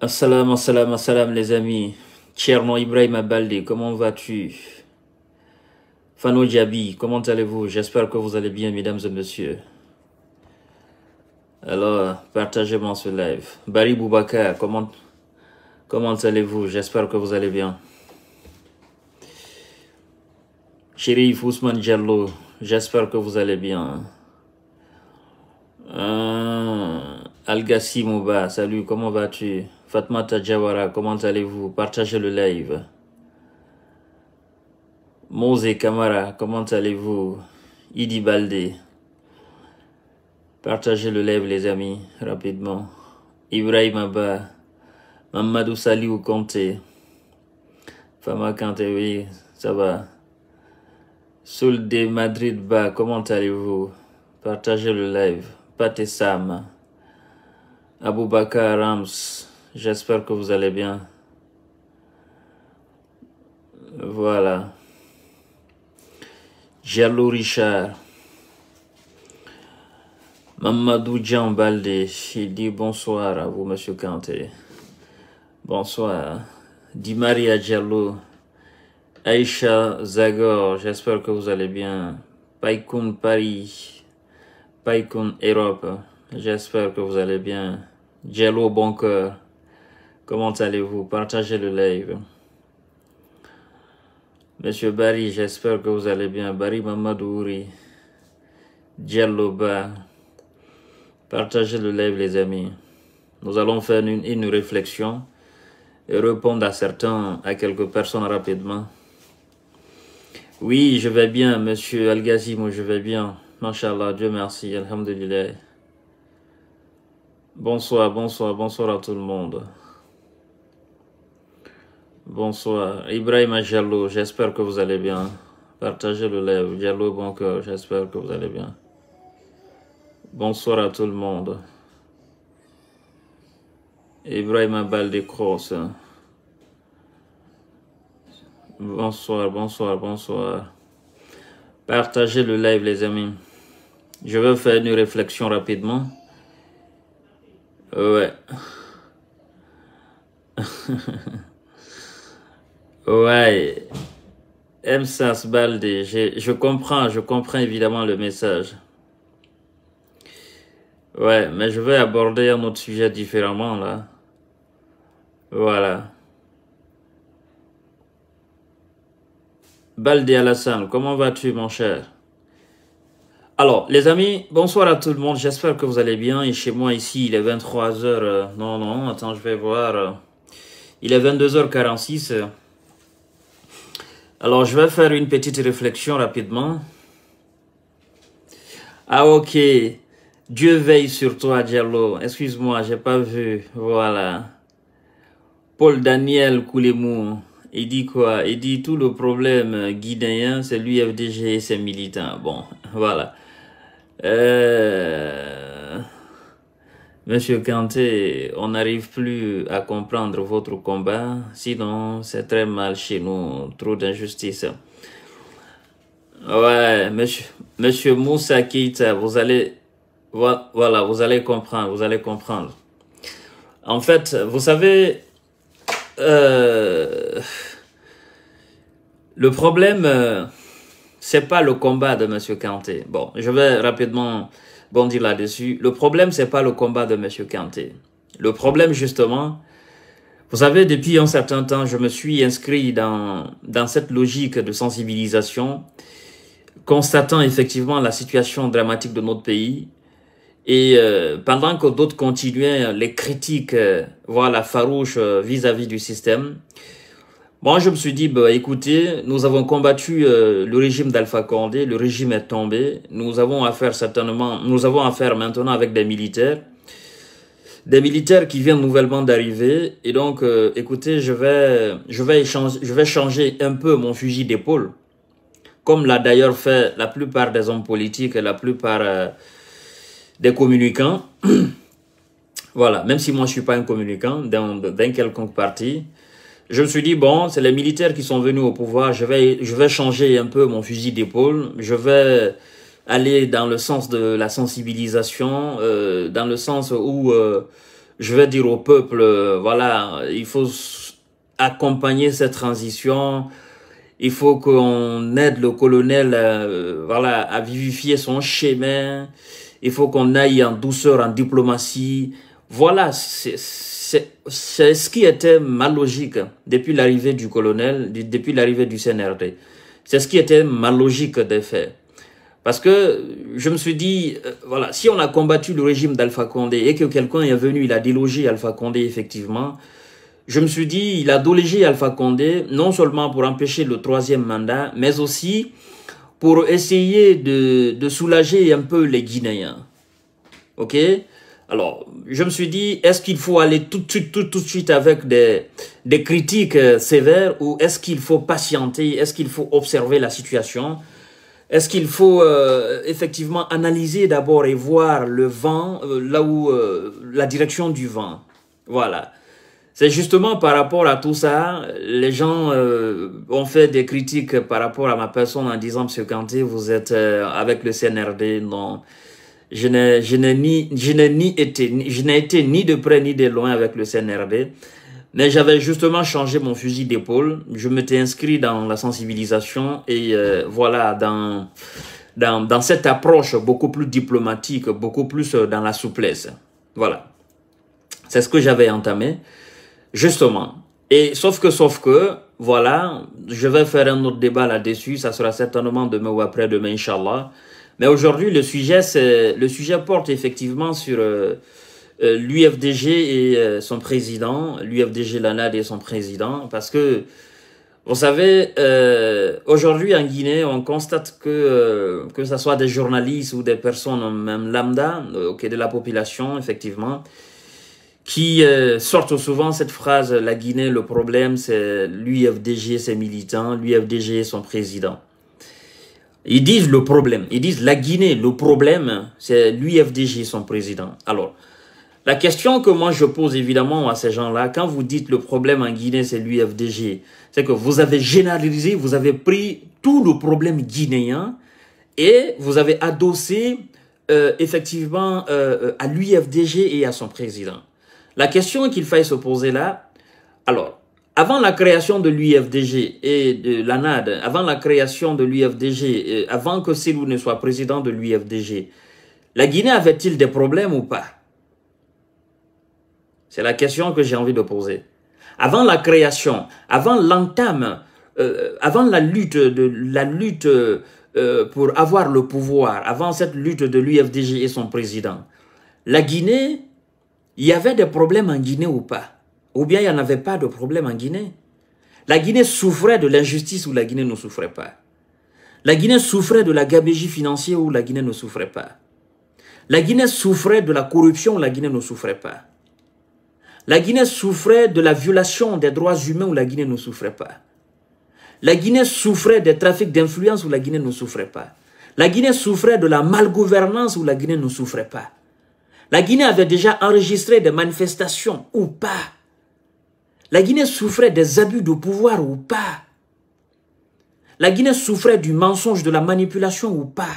As-salam, as-salam, assalam, salam les amis. Tcherno Ibrahim Abaldi, comment vas-tu Fano Diaby, comment allez-vous J'espère que vous allez bien, mesdames et messieurs. Alors, partagez-moi ce live. Barry Boubacar, comment, comment allez-vous J'espère que vous allez bien. Chérif Ousmane Diallo, j'espère que vous allez bien. Al euh, Algassi Mouba, salut, comment vas-tu Fatma Jawara, comment allez-vous Partagez le live. Mose Kamara, comment allez-vous Idi Partagez le live, les amis, rapidement. Ibrahim Abba. Mamadou Saliou Kanté. Fama Kanté, oui, ça va. de Madrid Ba, comment allez-vous Partagez le live. Pate Sam. Aboubakar Rams, j'espère que vous allez bien. Voilà. Jallo Richard. Mamadou Balde, il dit bonsoir à vous, Monsieur Kanté. Bonsoir. Di Maria Jallo, Aïcha Zagor, j'espère que vous allez bien. Paikun Paris. Paikun Europe, j'espère que vous allez bien. bon Boncoeur, comment allez-vous Partagez le live. Monsieur Barry, j'espère que vous allez bien. Barry Mamadouri, Djalloba. partagez le live les amis. Nous allons faire une, réflexion et répondre à certains, à quelques personnes rapidement. Oui, je vais bien, monsieur al je vais bien. Masha'Allah, Dieu merci, Alhamdulillah. Bonsoir, bonsoir, bonsoir à tout le monde. Bonsoir, Ibrahim Jallo, j'espère que vous allez bien. Partagez le live, Jallo bon cœur, j'espère que vous allez bien. Bonsoir à tout le monde. Ibrahim de Cross. Bonsoir, bonsoir, bonsoir. Partagez le live, les amis. Je veux faire une réflexion rapidement. Ouais. Ouais. m Balde, je, comprends, je comprends évidemment le message. Ouais, mais je vais aborder un autre sujet différemment là. Voilà. Balde Alassane, comment vas-tu mon cher Alors, les amis, bonsoir à tout le monde, j'espère que vous allez bien. Et chez moi ici, il est 23h. Euh, non, non, attends, je vais voir. il est 22h46. Alors, je vais faire une petite réflexion rapidement. Ah, ok. Dieu veille sur toi, Diallo. Excuse-moi, j'ai pas vu. Voilà. Paul Daniel Koulemou. Il dit quoi Il dit tout le problème guinéen, c'est l'UFDG et ses militants. Bon, voilà. Euh... Monsieur Kanté, on n'arrive plus à comprendre votre combat, sinon c'est très mal chez nous, trop d'injustice. Ouais, monsieur, monsieur Moussa Kita, vous allez, voilà, vous allez comprendre, vous allez comprendre. En fait, vous savez, euh, le problème, euh, c'est pas le combat de monsieur Kanté. Bon, je vais rapidement bondir là-dessus. Le problème, c'est pas le combat de M. Kanté. Le problème, justement, vous savez, depuis un certain temps, je me suis inscrit dans, cette logique de sensibilisation, constatant effectivement la situation dramatique de notre pays. Et euh, pendant que d'autres continuaient les critiques, euh, voire la farouche vis à -vis du système, Bon, je me suis dit, bah, écoutez, nous avons combattu euh, le régime d'Alpha Condé, le régime est tombé. Nous avons affaire certainement, nous avons affaire maintenant avec des militaires, des militaires qui viennent nouvellement d'arriver. Et donc, euh, écoutez, je vais, je vais changer un peu mon fusil d'épaule, comme l'a d'ailleurs fait la plupart des hommes politiques et la plupart euh, des communicants. voilà, même si moi je suis pas un communicant d'un quelconque parti. Je me suis dit, bon, c'est les militaires qui sont venus au pouvoir, je vais, je vais changer un peu mon fusil d'épaule, je vais aller dans le sens de la sensibilisation, euh, dans le sens où euh, je vais dire au peuple, euh, voilà, il faut accompagner cette transition, il faut qu'on aide le colonel voilà, à vivifier son chemin, il faut qu'on aille en douceur, en diplomatie. Voilà, c'est c'est ce qui était mal logique depuis l'arrivée du colonel, depuis l'arrivée du CNRD. C'est ce qui était mal logique des faits. Parce que je me suis dit, euh, voilà, si on a combattu le régime d'Alpha Condé et que quelqu'un est venu, il a délogé Alpha Condé, effectivement, je me suis dit, il a délogé Alpha Condé, non seulement pour empêcher le troisième mandat, mais aussi pour essayer de, de soulager un peu les Guinéens. OK alors, je me suis dit, est-ce qu'il faut aller tout de suite, tout, de suite avec des, critiques euh, sévères ou est-ce qu'il faut patienter, est-ce qu'il faut observer la situation est-ce qu'il faut euh, effectivement analyser d'abord et voir le vent, euh, là où la direction du vent Voilà. C'est justement par rapport à tout ça, les gens ont fait des critiques par rapport à ma personne en disant, Monsieur Kanté, vous êtes avec le CNRD, non je n'ai, je n'ai ni, je n'ai ni été, je n'ai été ni de près ni de loin avec le CNRD. Mais j'avais justement changé mon fusil d'épaule. Je m'étais inscrit dans la sensibilisation et euh, voilà, dans, dans, dans, cette approche beaucoup plus diplomatique, beaucoup plus euh, dans la souplesse. Voilà. C'est ce que j'avais entamé, justement. Et sauf que, sauf que, voilà, je vais faire un autre débat là-dessus. Ça sera certainement demain ou après-demain, Inch'Allah. Mais aujourd'hui, le sujet, le sujet porte effectivement sur euh, euh, l'UFDG et euh, son président, l'UFDG la'nade et son président, parce que vous savez, aujourd'hui en Guinée, on constate que que ce soit des journalistes ou des personnes même lambda, ok de la population, effectivement, qui sortent souvent cette phrase la Guinée, le problème, c'est l'UFDG, ses militants, l'UFDG son président. Ils disent le problème, ils disent la Guinée, le problème, c'est l'UFDG, son président. Alors, la question que moi je pose évidemment à ces gens-là, quand vous dites le problème en Guinée, c'est l'UFDG, c'est que vous avez généralisé, vous avez pris tout le problème guinéen et vous avez adossé euh, effectivement euh, euh à l'UFDG et à son président. La question qu'il faille se poser là, alors, avant la création de l'UFDG et de l'ANAD, avant la création de l'UFDG, avant que Silou ne soit président de l'UFDG, la Guinée avait-il des problèmes ou pas C'est la question que j'ai envie de poser. Avant la création, avant l'entame, euh, avant la lutte, de, la lutte euh, pour avoir le pouvoir, avant cette lutte de l'UFDG et son président, la Guinée, il y avait des problèmes en Guinée ou pas ou bien il n'y en avait pas de problème en Guinée. La Guinée souffrait de l'injustice où la Guinée ne souffrait pas. La Guinée souffrait de la gabégie financière où la Guinée ne souffrait pas. La Guinée souffrait de la corruption où la Guinée ne souffrait pas. La Guinée souffrait de la violation des droits humains où la Guinée ne souffrait pas. La Guinée souffrait des trafics d'influence où la Guinée ne souffrait pas. La Guinée souffrait de la malgouvernance où la Guinée ne souffrait pas. La Guinée avait déjà enregistré des manifestations ou pas la Guinée souffrait des abus de pouvoir ou pas La Guinée souffrait du mensonge, de la manipulation ou pas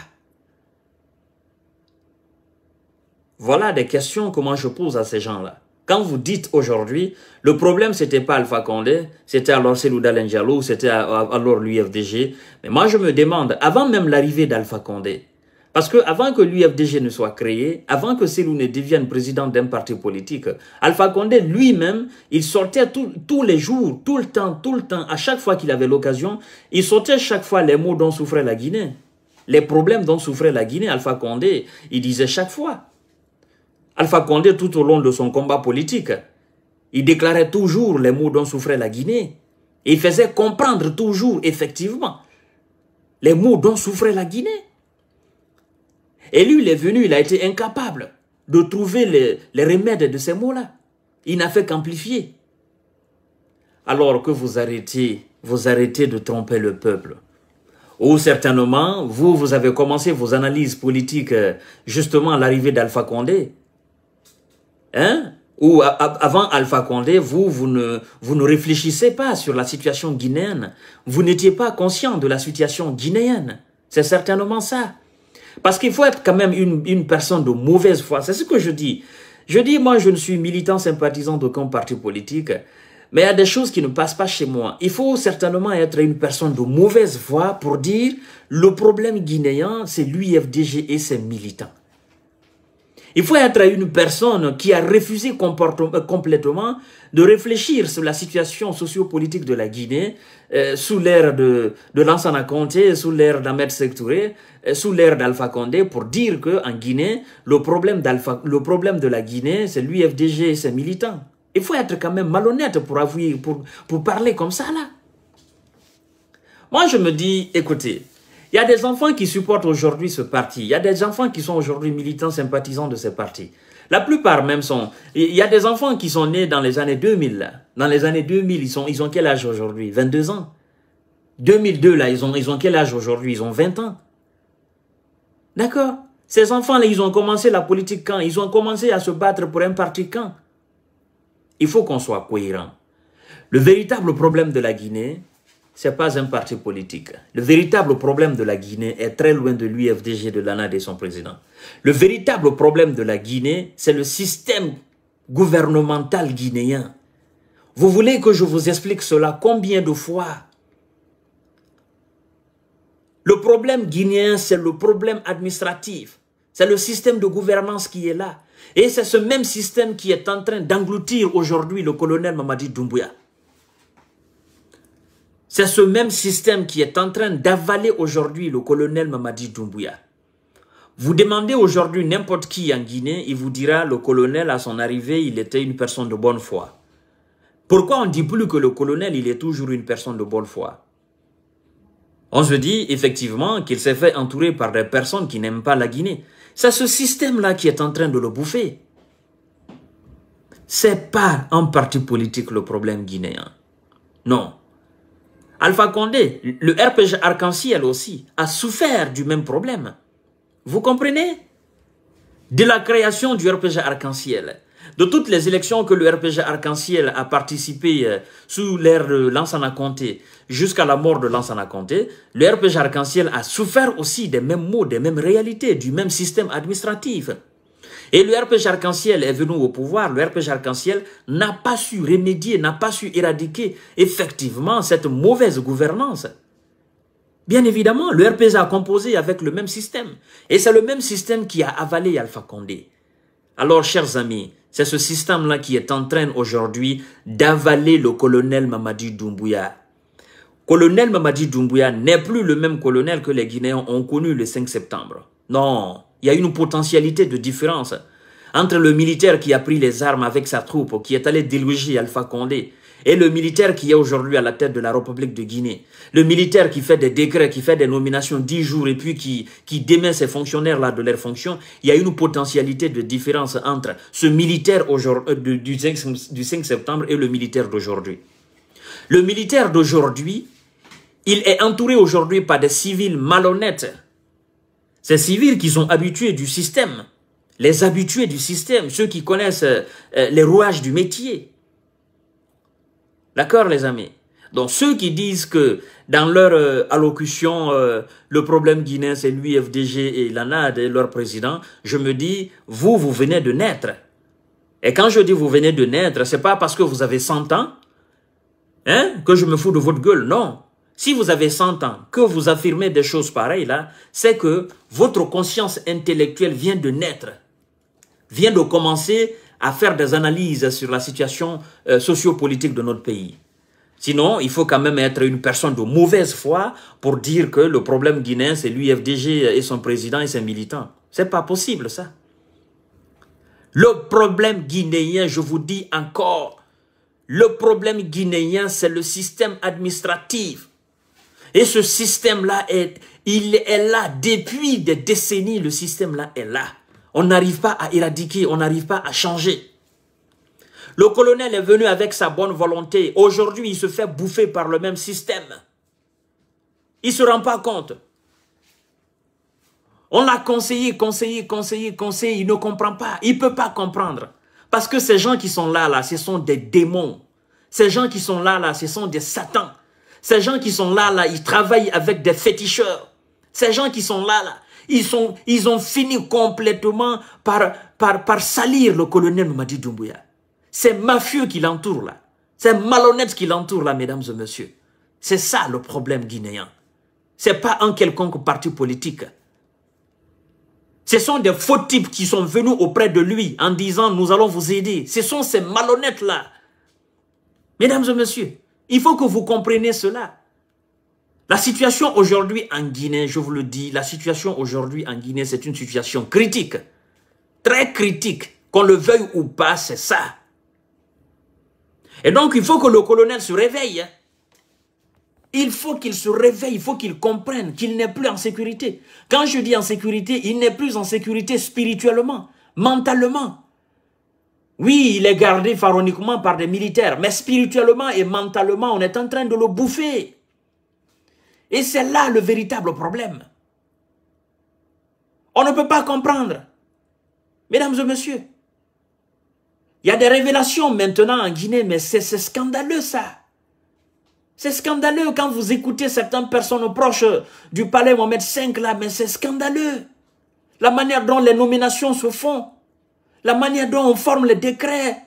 Voilà des questions que moi je pose à ces gens-là. Quand vous dites aujourd'hui, le problème c'était pas Alpha Condé, c'était alors Selouda ou c'était alors l'UFDG. Mais moi je me demande, avant même l'arrivée d'Alpha Condé, parce que avant que l'UFDG ne soit créé, avant que Selou ne devienne président d'un parti politique, Alpha Condé lui-même, il sortait tous les jours, tout le temps, tout le temps, à chaque fois qu'il avait l'occasion, il sortait chaque fois les mots dont souffrait la Guinée, les problèmes dont souffrait la Guinée. Alpha Condé, il disait chaque fois. Alpha Condé, tout au long de son combat politique, il déclarait toujours les mots dont souffrait la Guinée. il faisait comprendre toujours, effectivement, les mots dont souffrait la Guinée. Et lui, il est venu, il a été incapable de trouver les, remèdes de ces mots-là. Il n'a fait qu'amplifier. Alors que vous arrêtez, vous arrêtez de tromper le peuple. Ou certainement, vous, vous avez commencé vos analyses politiques euh, justement à l'arrivée d'Alpha Condé. Hein Ou avant Alpha Condé, vous, vous ne, vous ne réfléchissez pas sur la situation guinéenne. Vous n'étiez pas conscient de la situation guinéenne. C'est certainement ça. Parce qu'il faut être quand même une, une personne de mauvaise foi. C'est ce que je dis. Je dis, moi, je ne suis militant, sympathisant d'aucun parti politique. Mais il y a des choses qui ne passent pas chez moi. Il faut certainement être une personne de mauvaise foi pour dire le problème guinéen, c'est l'UFDG et ses militants. Il faut être une personne qui a refusé euh, complètement de réfléchir sur la situation sociopolitique de la Guinée euh, sous l'ère de, Lansana Conté, sous l'ère d'Ahmed Sektouré, euh, sous l'ère d'Alpha Condé pour dire que en Guinée, le problème, le problème de la Guinée, c'est l'UFDG et ses militants. Il faut être quand même malhonnête pour, avouer, pour, pour parler comme ça là. Moi, je me dis, écoutez, il y a des enfants qui supportent aujourd'hui ce parti. Il y a des enfants qui sont aujourd'hui militants, sympathisants de ce parti. La plupart même sont... Il y a des enfants qui sont nés dans les années 2000. Dans les années 2000, ils, ils ont quel âge aujourd'hui 22 ans. 2002, là, ils ont, ils ont quel âge aujourd'hui Ils ont 20 ans. D'accord Ces enfants-là, ils ont commencé la politique quand Ils ont commencé à se battre pour un parti quand Il faut qu'on soit cohérent. Le véritable problème de la Guinée, ce n'est pas un parti politique. Le véritable problème de la Guinée est très loin de l'UFDG de l'ANAD et son président. Le véritable problème de la Guinée, c'est le système gouvernemental guinéen. Vous voulez que je vous explique cela combien de fois Le problème guinéen, c'est le problème administratif. C'est le système de gouvernance qui est là. Et c'est ce même système qui est en train d'engloutir aujourd'hui le colonel Mamadi Doumbouya. C'est ce même système qui est en train d'avaler aujourd'hui le colonel Mamadi Doumbouya. Vous demandez aujourd'hui n'importe qui en Guinée, il vous dira le colonel à son arrivée, il était une personne de bonne foi. Pourquoi on ne dit plus que le colonel, il est toujours une personne de bonne foi On se dit effectivement qu'il s'est fait entourer par des personnes qui n'aiment pas la Guinée. C'est ce système-là qui est en train de le bouffer. C'est pas un parti politique le problème guinéen. Non. Alpha Condé, le RPG arc-en-ciel aussi, a souffert du même problème. Vous comprenez De la création du RPG arc-en-ciel, de toutes les élections que le RPG arc-en-ciel a participé euh, sous l'ère de Lansana Conté jusqu'à la mort de Lansana Conté, le RPG arc-en-ciel a souffert aussi des mêmes mots, des mêmes réalités, du même système administratif. Et le RPG Arc-en-Ciel est venu au pouvoir. Le RPG Arc-en-Ciel n'a pas su remédier, n'a pas su éradiquer effectivement cette mauvaise gouvernance. Bien évidemment, le RPJ a composé avec le même système. Et c'est le même système qui a avalé Alpha Condé. Alors, chers amis, c'est ce système-là qui est en train aujourd'hui d'avaler le colonel Mamadi Doumbouya. Colonel Mamadi Doumbouya n'est plus le même colonel que les Guinéens ont connu le 5 septembre. Non, il y a une potentialité de différence entre le militaire qui a pris les armes avec sa troupe, qui est allé déloger Alpha Condé, et le militaire qui est aujourd'hui à la tête de la République de Guinée. Le militaire qui fait des décrets, qui fait des nominations dix jours et puis qui, démet ses fonctionnaires-là de leurs fonctions, il y a une potentialité de différence entre ce militaire euh, du 5 septembre et le militaire d'aujourd'hui. Le militaire d'aujourd'hui, il est entouré aujourd'hui par des civils malhonnêtes c'est civils qui sont habitués du système, les habitués du système, ceux qui connaissent euh, euh, les rouages du métier. D'accord, les amis Donc, ceux qui disent que dans leur euh, allocution, le problème guinéen, c'est lui, FDG et l'ANAD, et leur président, je me dis, vous, vous venez de naître. Et quand je dis vous venez de naître, c'est pas parce que vous avez 100 ans hein, que je me fous de votre gueule, non si vous avez 100 ans, que vous affirmez des choses pareilles là, c'est que votre conscience intellectuelle vient de naître, vient de commencer à faire des analyses sur la situation euh, sociopolitique de notre pays. Sinon, il faut quand même être une personne de mauvaise foi pour dire que le problème guinéen, c'est l'UFDG et son président et ses militants. C'est pas possible, ça. Le problème guinéen, je vous dis encore, le problème guinéen, c'est le système administratif. Et ce système-là, est, il est là depuis des décennies, le système-là est là. On n'arrive pas à éradiquer, on n'arrive pas à changer. Le colonel est venu avec sa bonne volonté. Aujourd'hui, il se fait bouffer par le même système. Il ne se rend pas compte. On l'a conseillé, conseillé, conseillé, conseillé. Il ne comprend pas. Il ne peut pas comprendre. Parce que ces gens qui sont là, là, ce sont des démons. Ces gens qui sont là, là, ce sont des satans. Ces gens qui sont là, là, ils travaillent avec des féticheurs. Ces gens qui sont là, là, ils, sont, ils ont fini complètement par, par, par salir le colonel Mamadi Doumbouya. C'est mafieux qui l'entourent là. C'est malhonnête qui l'entourent là, mesdames et messieurs. C'est ça le problème guinéen. C'est pas un quelconque parti politique. Ce sont des faux types qui sont venus auprès de lui en disant « nous allons vous aider ». Ce sont ces malhonnêtes-là. Mesdames et messieurs, il faut que vous compreniez cela. La situation aujourd'hui en Guinée, je vous le dis, la situation aujourd'hui en Guinée, c'est une situation critique. Très critique. Qu'on le veuille ou pas, c'est ça. Et donc, il faut que le colonel se réveille. Hein. Il faut qu'il se réveille, il faut qu'il comprenne qu'il n'est plus en sécurité. Quand je dis en sécurité, il n'est plus en sécurité spirituellement, mentalement, oui, il est gardé pharaoniquement par des militaires, mais spirituellement et mentalement, on est en train de le bouffer. Et c'est là le véritable problème. On ne peut pas comprendre. Mesdames et messieurs, il y a des révélations maintenant en Guinée, mais c'est scandaleux ça. C'est scandaleux quand vous écoutez certaines personnes proches du palais Mohamed V là, mais c'est scandaleux. La manière dont les nominations se font la manière dont on forme les décrets,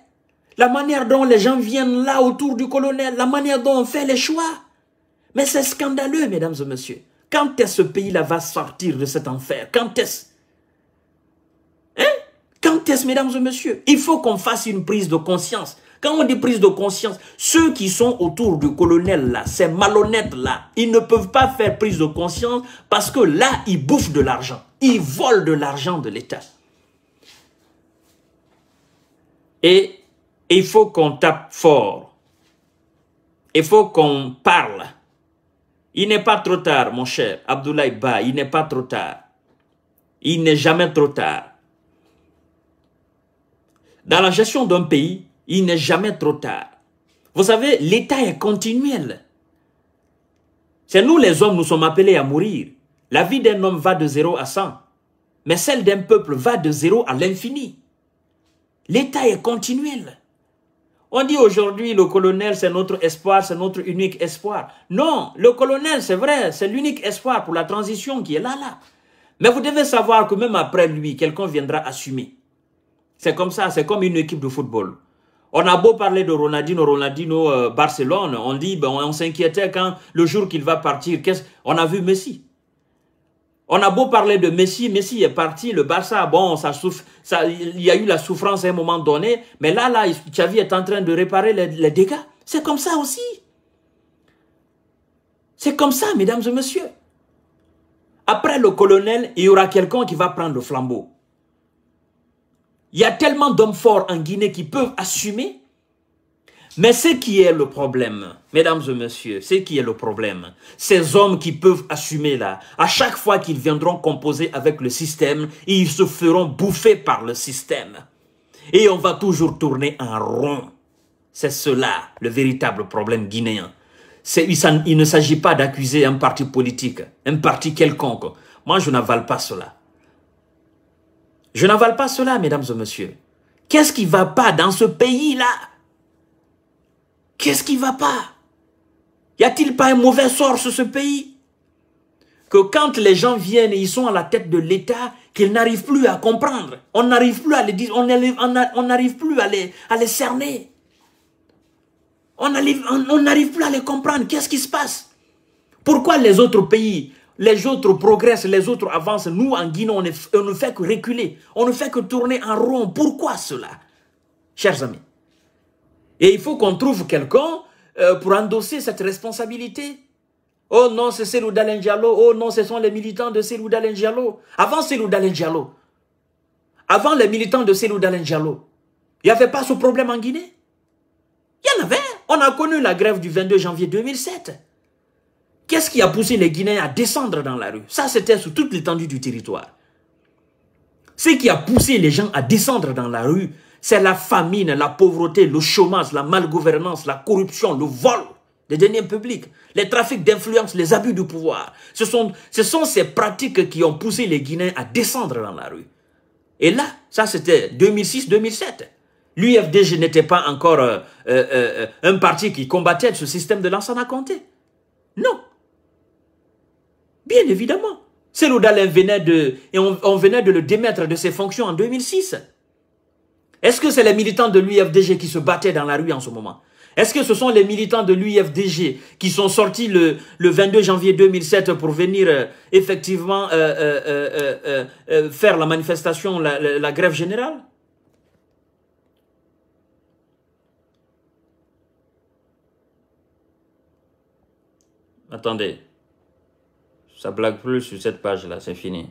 la manière dont les gens viennent là autour du colonel, la manière dont on fait les choix. Mais c'est scandaleux, mesdames et messieurs. Quand est-ce ce pays-là va sortir de cet enfer Quand est-ce Hein Quand est-ce, mesdames et messieurs Il faut qu'on fasse une prise de conscience. Quand on dit prise de conscience, ceux qui sont autour du colonel là, ces malhonnêtes là, ils ne peuvent pas faire prise de conscience parce que là, ils bouffent de l'argent. Ils volent de l'argent de l'État. Et il faut qu'on tape fort. Il faut qu'on parle. Il n'est pas trop tard, mon cher Abdoulaye Ba, il n'est pas trop tard. Il n'est jamais trop tard. Dans la gestion d'un pays, il n'est jamais trop tard. Vous savez, l'État est continuel. C'est nous les hommes, nous sommes appelés à mourir. La vie d'un homme va de 0 à 100. Mais celle d'un peuple va de zéro à l'infini. L'État est continuel. On dit aujourd'hui, le colonel, c'est notre espoir, c'est notre unique espoir. Non, le colonel, c'est vrai, c'est l'unique espoir pour la transition qui est là, là. Mais vous devez savoir que même après lui, quelqu'un viendra assumer. C'est comme ça, c'est comme une équipe de football. On a beau parler de Ronaldinho, Ronaldinho, euh, Barcelone, on dit, ben, on, s'inquiétait quand le jour qu'il va partir, qu'est-ce, on a vu Messi. On a beau parler de Messi, Messi est parti, le Barça, bon, ça souffre, ça, il y a eu la souffrance à un moment donné, mais là, là, Xavi est en train de réparer les dégâts. C'est comme ça aussi. C'est comme ça, mesdames et messieurs. Après le colonel, il y aura quelqu'un qui va prendre le flambeau. Il y a tellement d'hommes forts en Guinée qui peuvent assumer mais ce qui est le problème, mesdames et messieurs, c'est qui est le problème, ces hommes qui peuvent assumer là, à chaque fois qu'ils viendront composer avec le système, ils se feront bouffer par le système. Et on va toujours tourner en rond. C'est cela le véritable problème guinéen. Il ne s'agit pas d'accuser un parti politique, un parti quelconque. Moi, je n'avale pas cela. Je n'avale pas cela, mesdames et messieurs. Qu'est-ce qui va pas dans ce pays-là Qu'est-ce qui ne va pas Y a-t-il pas un mauvais sort sur ce pays Que quand les gens viennent et ils sont à la tête de l'État, qu'ils n'arrivent plus à comprendre. On n'arrive plus à les dire, on n'arrive plus à les, à les cerner. On n'arrive on, plus à les comprendre. Qu'est-ce qui se passe Pourquoi les autres pays, les autres progressent, les autres avancent Nous, en Guinée, on ne fait que reculer. On ne fait que tourner en rond. Pourquoi cela Chers amis, et il faut qu'on trouve quelqu'un euh, pour endosser cette responsabilité. Oh non, c'est Selou Diallo. Oh non, ce sont les militants de Selou Diallo. Avant Selou Diallo, avant les militants de Selou Diallo, il n'y avait pas ce problème en Guinée. Il y en avait. On a connu la grève du 22 janvier 2007. Qu'est-ce qui a poussé les Guinéens à descendre dans la rue Ça, c'était sur toute l'étendue du territoire. Ce qui a poussé les gens à descendre dans la rue, c'est la famine, la pauvreté, le chômage, la malgouvernance, la corruption, le vol des deniers publics, les trafics d'influence, les abus de pouvoir. Ce sont, ces pratiques qui ont poussé les Guinéens à descendre dans la rue. Et là, ça c'était 2006-2007. L'UFDG n'était pas encore euh, euh, euh, un parti qui combattait ce système de à compter. Non. Bien évidemment. C'est venait de... Et on venait de le démettre de ses fonctions en 2006. Est-ce que c'est les militants de l'UFDG qui se battaient dans la rue en ce moment Est-ce que ce sont les militants de l'UFDG qui sont sortis le, 22 janvier 2007 pour venir euh, effectivement euh, euh, faire la manifestation, la, la grève générale Attendez, ça blague plus sur cette page-là, c'est fini.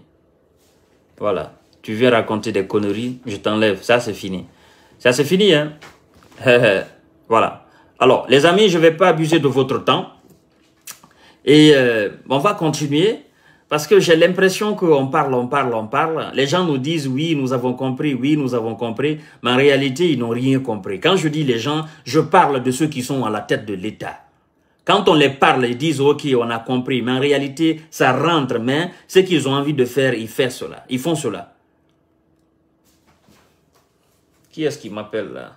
Voilà tu veux raconter des conneries, je t'enlève. Ça, c'est fini. Ça, c'est fini, hein. voilà. Alors, les amis, je ne vais pas abuser de votre temps. Et euh, on va continuer. Parce que j'ai l'impression qu'on parle, on parle, on parle. Les gens nous disent oui, nous avons compris, oui, nous avons compris. Mais en réalité, ils n'ont rien compris. Quand je dis les gens, je parle de ceux qui sont à la tête de l'État. Quand on les parle, ils disent ok, on a compris. Mais en réalité, ça rentre. Mais ce qu'ils ont envie de faire, ils font cela. Ils font cela. Qui est-ce qui m'appelle là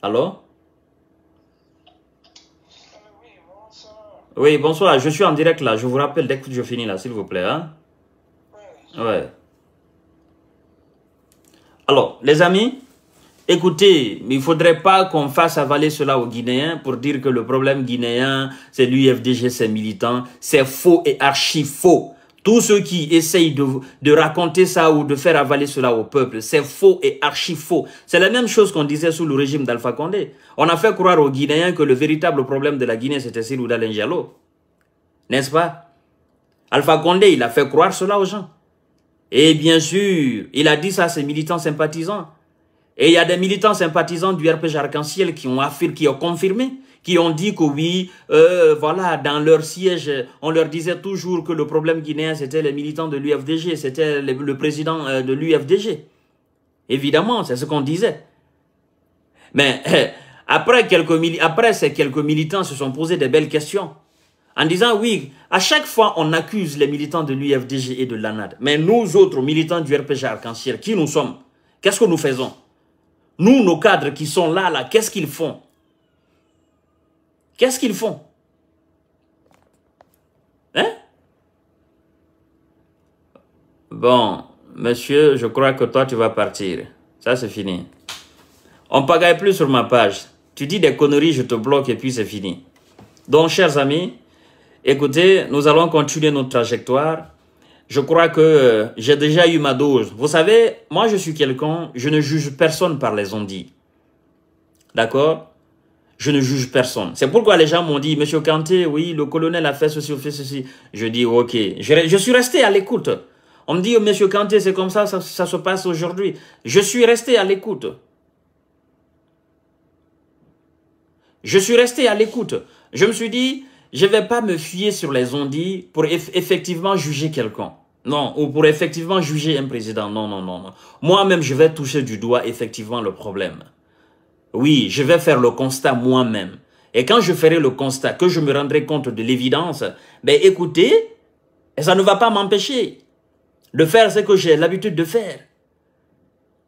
Allô euh, Oui, bonsoir. Je suis en direct là. Je vous rappelle dès que je finis là, s'il vous plaît. Hein? Ouais. Alors, les amis, écoutez, il ne faudrait pas qu'on fasse avaler cela aux Guinéens pour dire que le problème guinéen, c'est l'UFDG, ses militants. C'est faux et archi faux. Tous ceux qui essayent de, raconter ça ou de faire avaler cela au peuple, c'est faux et archi faux. C'est la même chose qu'on disait sous le régime d'Alpha Condé. On a fait croire aux Guinéens que le véritable problème de la Guinée, c'était celui Lenjalo. N'est-ce pas Alpha Condé, il a fait croire cela aux gens. Et bien sûr, il a dit ça à ses militants sympathisants. Et il y a des militants sympathisants du RPG Arc-en-Ciel qui ont affirmé, qui ont confirmé qui ont dit que oui, euh, voilà, dans leur siège, on leur disait toujours que le problème guinéen, c'était les militants de l'UFDG, c'était le, président euh, de l'UFDG. Évidemment, c'est ce qu'on disait. Mais après, quelques après, ces quelques militants se sont posés des belles questions en disant oui, à chaque fois on accuse les militants de l'UFDG et de l'ANAD, mais nous autres militants du RPG Arc-en-Ciel, qui nous sommes Qu'est-ce que nous faisons Nous, nos cadres qui sont là, là, qu'est-ce qu'ils font Qu'est-ce qu'ils font Hein Bon, monsieur, je crois que toi, tu vas partir. Ça, c'est fini. On pagaille plus sur ma page. Tu dis des conneries, je te bloque et puis c'est fini. Donc, chers amis, écoutez, nous allons continuer notre trajectoire. Je crois que euh, j'ai déjà eu ma dose. Vous savez, moi, je suis quelqu'un, je ne juge personne par les ondits. D'accord je ne juge personne. C'est pourquoi les gens m'ont dit, Monsieur Kanté, oui, le colonel a fait ceci, fait ceci. Je dis, ok, je, suis resté à l'écoute. On me dit, M. Monsieur Kanté, c'est comme ça, ça, se passe aujourd'hui. Je suis resté à l'écoute. Je suis resté à l'écoute. Je me suis dit, je ne vais pas me fier sur les ondits pour effectivement juger quelqu'un. Non, ou pour effectivement juger un président. Non, non, non, non. Moi-même, je vais toucher du doigt effectivement le problème. Oui, je vais faire le constat moi-même. Et quand je ferai le constat, que je me rendrai compte de l'évidence, ben écoutez, ça ne va pas m'empêcher de faire ce que j'ai l'habitude de faire.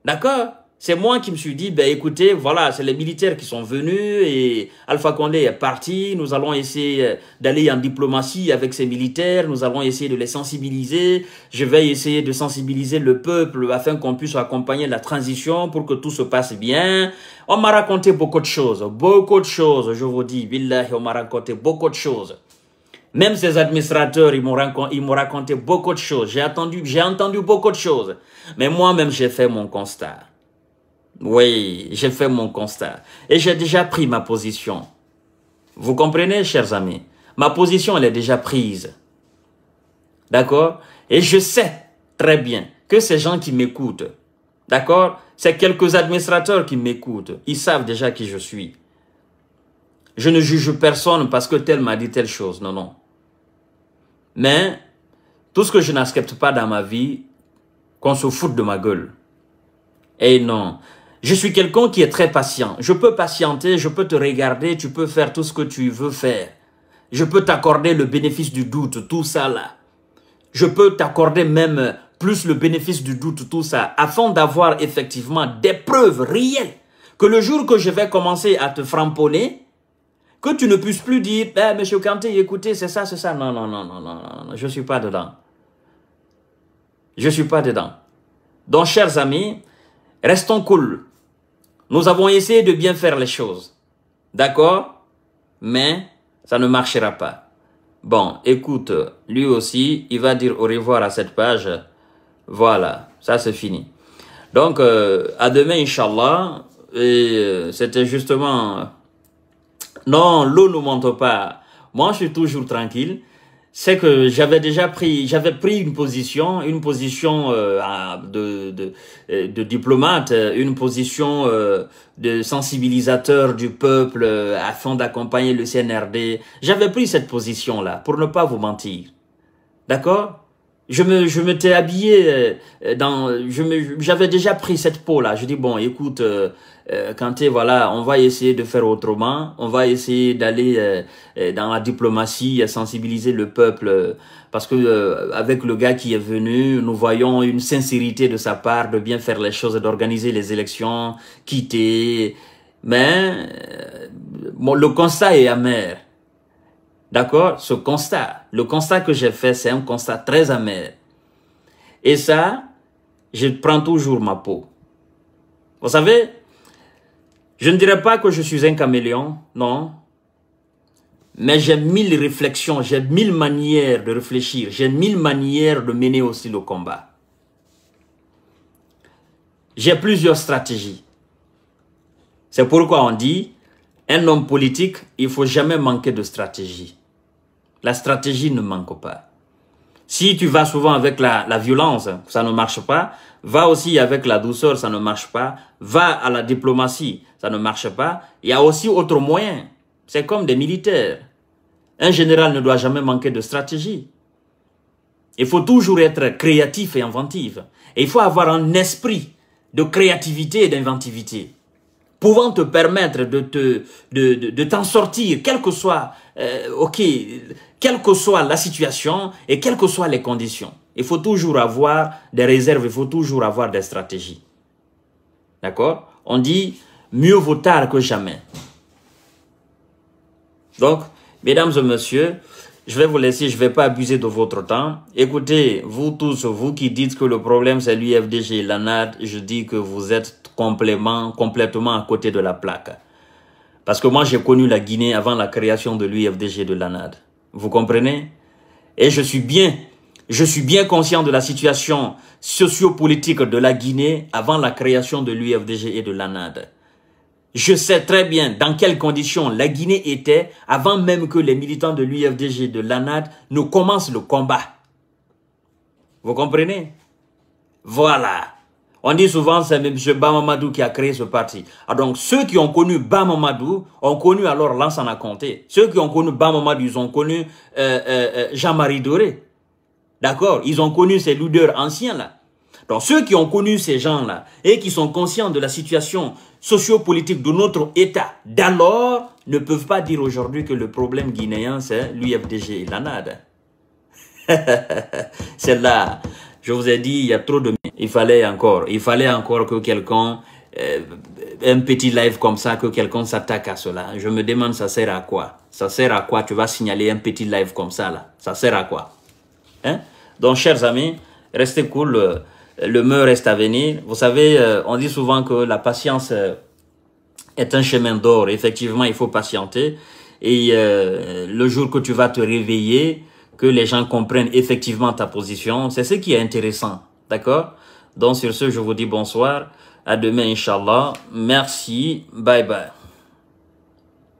D'accord c'est moi qui me suis dit, ben écoutez, voilà, c'est les militaires qui sont venus et Alpha Condé est parti. Nous allons essayer euh, d'aller en diplomatie avec ces militaires. Nous allons essayer de les sensibiliser. Je vais essayer de sensibiliser le peuple afin qu'on puisse accompagner la transition pour que tout se passe bien. On m'a raconté beaucoup de choses, beaucoup de choses, je vous dis. Billahi, on m'a raconté beaucoup de choses. Même ces administrateurs, ils m'ont raconté, raconté beaucoup de choses. J'ai entendu beaucoup de choses. Mais moi-même, j'ai fait mon constat. Oui, j'ai fait mon constat. Et j'ai déjà pris ma position. Vous comprenez, chers amis Ma position, elle est déjà prise. D'accord Et je sais très bien que ces gens qui m'écoutent, d'accord C'est quelques administrateurs qui m'écoutent. Ils savent déjà qui je suis. Je ne juge personne parce que tel m'a dit telle chose. Non, non. Mais tout ce que je n'accepte pas dans ma vie, qu'on se foute de ma gueule. Et eh non, je suis quelqu'un qui est très patient. Je peux patienter, je peux te regarder, tu peux faire tout ce que tu veux faire. Je peux t'accorder le bénéfice du doute, tout ça là. Je peux t'accorder même plus le bénéfice du doute, tout ça, afin d'avoir effectivement des preuves réelles que le jour que je vais commencer à te framponner, que tu ne puisses plus dire, eh, monsieur Kanté, écoutez, c'est ça, c'est ça. Non, non, non, non, non, non, je ne suis pas dedans. Je ne suis pas dedans. Donc, chers amis, restons cool. Nous avons essayé de bien faire les choses. D'accord Mais ça ne marchera pas. Bon, écoute, lui aussi, il va dire au revoir à cette page. Voilà, ça c'est fini. Donc, euh, à demain, Inch'Allah. Et euh, c'était justement... Non, l'eau ne monte pas. Moi, je suis toujours tranquille c'est que j'avais déjà pris, j'avais pris une position, une position euh, de, de, euh, diplomate, euh, une position de sensibilisateur du peuple afin d'accompagner le CNRD. J'avais pris cette position-là, pour ne pas vous mentir. D'accord je me, je m'étais habillé euh, euh, dans, je me, j'avais déjà pris cette peau là. Je dis bon, écoute, euh, euh voilà, on va essayer de faire autrement. On va essayer d'aller dans la diplomatie, à sensibiliser le peuple, parce que avec le gars qui est venu, nous voyons une sincérité de sa part de bien faire les choses, d'organiser les élections, quitter. Mais bon, le constat est amer. D'accord Ce constat, le constat que j'ai fait, c'est un constat très amer. Et ça, je prends toujours ma peau. Vous savez, je ne dirais pas que je suis un caméléon, non. Mais j'ai mille réflexions, j'ai mille manières de réfléchir, j'ai mille manières de mener aussi le combat. J'ai plusieurs stratégies. C'est pourquoi on dit, un homme politique, il faut jamais manquer de stratégie. La stratégie ne manque pas. Si tu vas souvent avec la, violence, ça ne marche pas. Va aussi avec la douceur, ça ne marche pas. Va à la diplomatie, ça ne marche pas. Il y a aussi autre moyen. C'est comme des militaires. Un général ne doit jamais manquer de stratégie. Il faut toujours être créatif et inventif. Et il faut avoir un esprit de créativité et d'inventivité pouvant te permettre de t'en te, de, sortir, quel que soit, euh, ok, quelle que soit la situation et quelles que soient les conditions. Il faut toujours avoir des réserves, il faut toujours avoir des stratégies. D'accord On dit mieux vaut tard que jamais. Donc, mesdames et messieurs, je vais vous laisser, je ne vais pas abuser de votre temps. Écoutez, vous tous, vous qui dites que le problème c'est l'UFDG et l'ANAD, je dis que vous êtes complètement, complètement à côté de la plaque. Parce que moi, j'ai connu la Guinée avant la création de l'UFDG de l'ANAD. Vous comprenez Et je suis bien, je suis bien conscient de la situation sociopolitique de la Guinée avant la création de l'UFDG et de l'ANAD. Je sais très bien dans quelles conditions la Guinée était avant même que les militants de l'UFDG et de l'ANAD ne commencent le combat. Vous comprenez Voilà. On dit souvent, c'est M. Bamamadou qui a créé ce parti. Ah, donc, ceux qui ont connu Bamamadou ont connu alors Lansana Conté. Ceux qui ont connu Bamamadou, ils ont connu euh, euh, euh, Jean-Marie Doré. D'accord Ils ont connu ces leaders anciens, là. Donc, ceux qui ont connu ces gens-là et qui sont conscients de la situation sociopolitique de notre État d'alors ne peuvent pas dire aujourd'hui que le problème guinéen, c'est l'UFDG et l'ANAD. c'est là je vous ai dit, il y a trop de... Il fallait encore, il fallait encore que quelqu'un... Euh, un petit live comme ça, que quelqu'un s'attaque à cela. Je me demande, ça sert à quoi Ça sert à quoi Tu vas signaler un petit live comme ça, là. Ça sert à quoi hein? Donc, chers amis, restez cool. Euh, le me reste à venir. Vous savez, euh, on dit souvent que la patience euh, est un chemin d'or. Effectivement, il faut patienter. Et le jour que tu vas te réveiller, que les gens comprennent effectivement ta position. C'est ce qui est intéressant, d'accord Donc sur ce, je vous dis bonsoir. À demain, Inch'Allah. Merci. Bye bye.